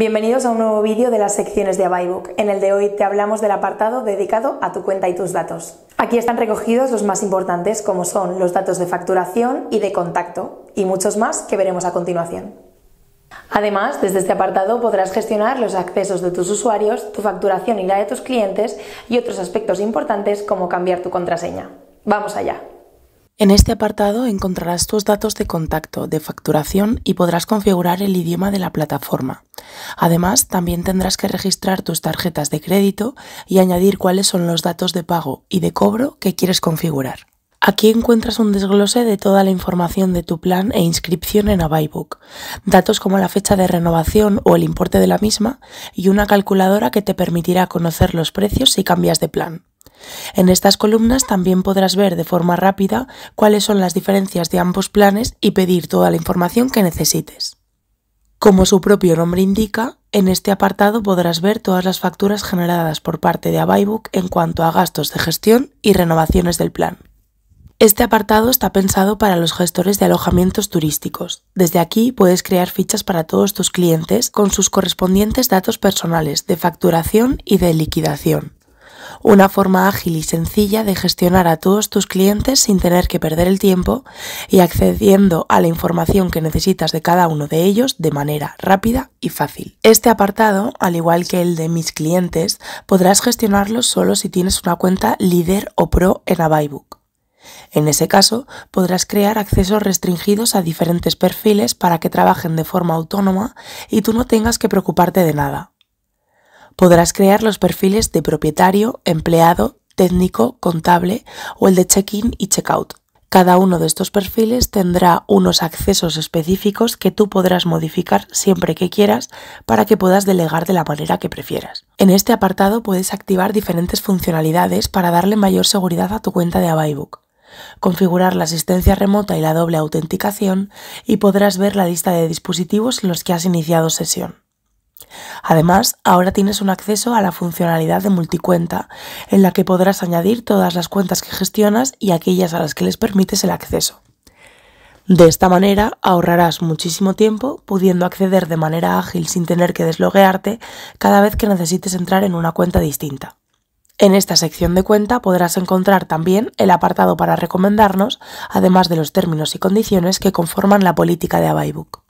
Bienvenidos a un nuevo vídeo de las secciones de AbaiBook. En el de hoy te hablamos del apartado dedicado a tu cuenta y tus datos. Aquí están recogidos los más importantes como son los datos de facturación y de contacto y muchos más que veremos a continuación. Además, desde este apartado podrás gestionar los accesos de tus usuarios, tu facturación y la de tus clientes y otros aspectos importantes como cambiar tu contraseña. Vamos allá. En este apartado encontrarás tus datos de contacto, de facturación y podrás configurar el idioma de la plataforma. Además, también tendrás que registrar tus tarjetas de crédito y añadir cuáles son los datos de pago y de cobro que quieres configurar. Aquí encuentras un desglose de toda la información de tu plan e inscripción en AbaiBook, datos como la fecha de renovación o el importe de la misma y una calculadora que te permitirá conocer los precios si cambias de plan. En estas columnas también podrás ver de forma rápida cuáles son las diferencias de ambos planes y pedir toda la información que necesites. Como su propio nombre indica, en este apartado podrás ver todas las facturas generadas por parte de Avaibook en cuanto a gastos de gestión y renovaciones del plan. Este apartado está pensado para los gestores de alojamientos turísticos. Desde aquí puedes crear fichas para todos tus clientes con sus correspondientes datos personales de facturación y de liquidación una forma ágil y sencilla de gestionar a todos tus clientes sin tener que perder el tiempo y accediendo a la información que necesitas de cada uno de ellos de manera rápida y fácil. Este apartado, al igual que el de mis clientes, podrás gestionarlo solo si tienes una cuenta líder o pro en AbaiBook. En ese caso, podrás crear accesos restringidos a diferentes perfiles para que trabajen de forma autónoma y tú no tengas que preocuparte de nada. Podrás crear los perfiles de propietario, empleado, técnico, contable o el de check-in y check-out. Cada uno de estos perfiles tendrá unos accesos específicos que tú podrás modificar siempre que quieras para que puedas delegar de la manera que prefieras. En este apartado puedes activar diferentes funcionalidades para darle mayor seguridad a tu cuenta de AbaiBook, configurar la asistencia remota y la doble autenticación y podrás ver la lista de dispositivos en los que has iniciado sesión. Además, ahora tienes un acceso a la funcionalidad de multicuenta, en la que podrás añadir todas las cuentas que gestionas y aquellas a las que les permites el acceso. De esta manera ahorrarás muchísimo tiempo pudiendo acceder de manera ágil sin tener que desloguearte cada vez que necesites entrar en una cuenta distinta. En esta sección de cuenta podrás encontrar también el apartado para recomendarnos, además de los términos y condiciones que conforman la política de AbaiBook.